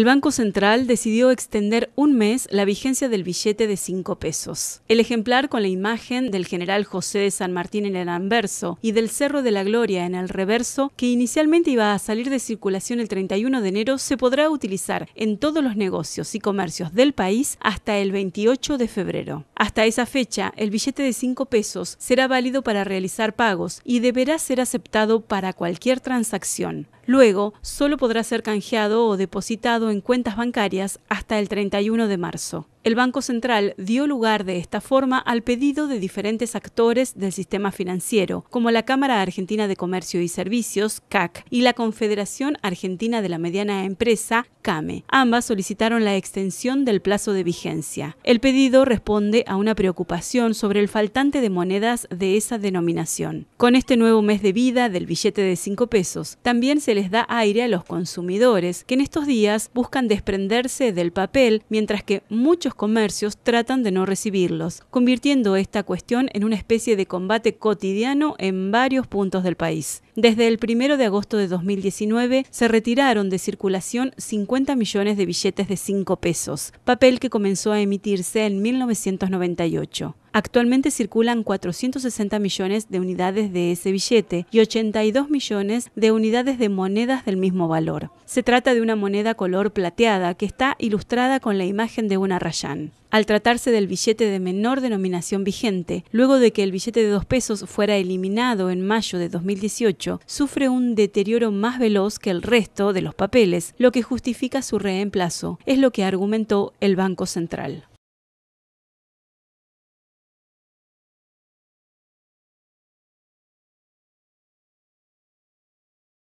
El Banco Central decidió extender un mes la vigencia del billete de 5 pesos. El ejemplar con la imagen del general José de San Martín en el anverso y del Cerro de la Gloria en el reverso, que inicialmente iba a salir de circulación el 31 de enero, se podrá utilizar en todos los negocios y comercios del país hasta el 28 de febrero. Hasta esa fecha, el billete de 5 pesos será válido para realizar pagos y deberá ser aceptado para cualquier transacción. Luego, solo podrá ser canjeado o depositado en cuentas bancarias hasta el 31 de marzo. El Banco Central dio lugar de esta forma al pedido de diferentes actores del sistema financiero, como la Cámara Argentina de Comercio y Servicios, CAC, y la Confederación Argentina de la Mediana Empresa, CAME. Ambas solicitaron la extensión del plazo de vigencia. El pedido responde a una preocupación sobre el faltante de monedas de esa denominación. Con este nuevo mes de vida del billete de 5 pesos, también se les da aire a los consumidores, que en estos días buscan desprenderse del papel, mientras que muchos comercios tratan de no recibirlos, convirtiendo esta cuestión en una especie de combate cotidiano en varios puntos del país. Desde el 1 de agosto de 2019 se retiraron de circulación 50 millones de billetes de 5 pesos, papel que comenzó a emitirse en 1998. Actualmente circulan 460 millones de unidades de ese billete y 82 millones de unidades de monedas del mismo valor. Se trata de una moneda color plateada que está ilustrada con la imagen de una rayán. Al tratarse del billete de menor denominación vigente, luego de que el billete de dos pesos fuera eliminado en mayo de 2018, sufre un deterioro más veloz que el resto de los papeles, lo que justifica su reemplazo, es lo que argumentó el Banco Central.